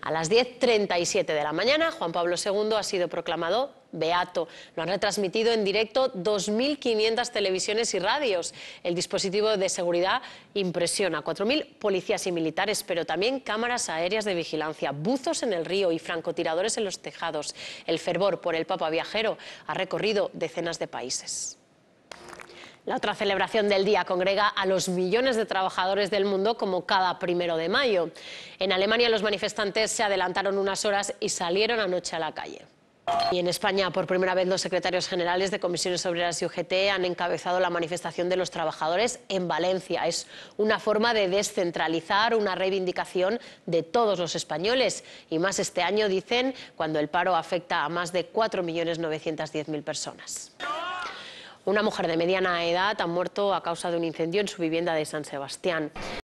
A las 10.37 de la mañana, Juan Pablo II ha sido proclamado beato. Lo han retransmitido en directo 2.500 televisiones y radios. El dispositivo de seguridad impresiona. 4.000 policías y militares, pero también cámaras aéreas de vigilancia, buzos en el río y francotiradores en los tejados. El fervor por el Papa Viajero ha recorrido decenas de países. La otra celebración del día congrega a los millones de trabajadores del mundo como cada primero de mayo. En Alemania los manifestantes se adelantaron unas horas y salieron anoche a la calle. Y en España, por primera vez, los secretarios generales de comisiones obreras y UGT han encabezado la manifestación de los trabajadores en Valencia. Es una forma de descentralizar una reivindicación de todos los españoles. Y más este año, dicen, cuando el paro afecta a más de 4.910.000 personas. Una mujer de mediana edad ha muerto a causa de un incendio en su vivienda de San Sebastián.